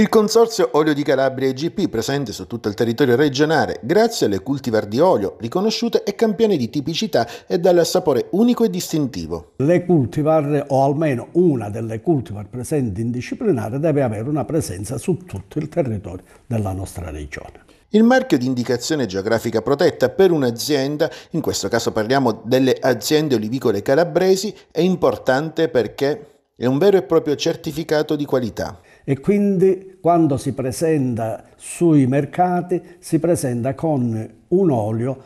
Il consorzio Olio di Calabria IGP, presente su tutto il territorio regionale, grazie alle cultivar di olio riconosciute, e campione di tipicità e dal sapore unico e distintivo. Le cultivar, o almeno una delle cultivar presenti in disciplinare, deve avere una presenza su tutto il territorio della nostra regione. Il marchio di indicazione geografica protetta per un'azienda, in questo caso parliamo delle aziende olivicole calabresi, è importante perché è un vero e proprio certificato di qualità e quindi quando si presenta sui mercati si presenta con un olio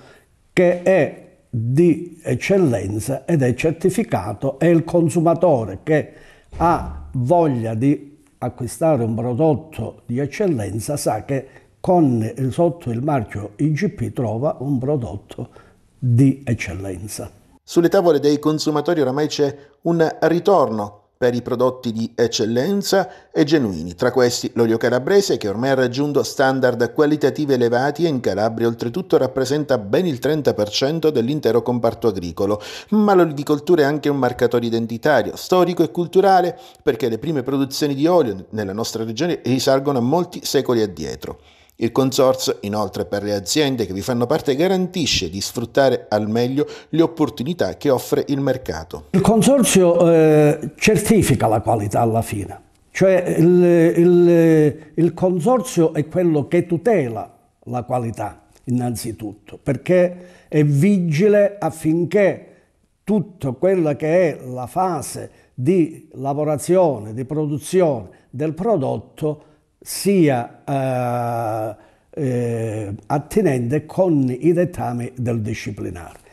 che è di eccellenza ed è certificato e il consumatore che ha voglia di acquistare un prodotto di eccellenza sa che con, sotto il marchio IGP trova un prodotto di eccellenza. Sulle tavole dei consumatori oramai c'è un ritorno per i prodotti di eccellenza e genuini, tra questi l'olio calabrese che ormai ha raggiunto standard qualitativi elevati e in Calabria oltretutto rappresenta ben il 30% dell'intero comparto agricolo, ma l'olivicoltura è anche un marcatore identitario, storico e culturale perché le prime produzioni di olio nella nostra regione risalgono a molti secoli addietro. Il consorzio, inoltre, per le aziende che vi fanno parte garantisce di sfruttare al meglio le opportunità che offre il mercato. Il consorzio eh, certifica la qualità alla fine, cioè il, il, il consorzio è quello che tutela la qualità innanzitutto, perché è vigile affinché tutta quella che è la fase di lavorazione, di produzione del prodotto sia eh, eh, attinente con i dettami del disciplinare.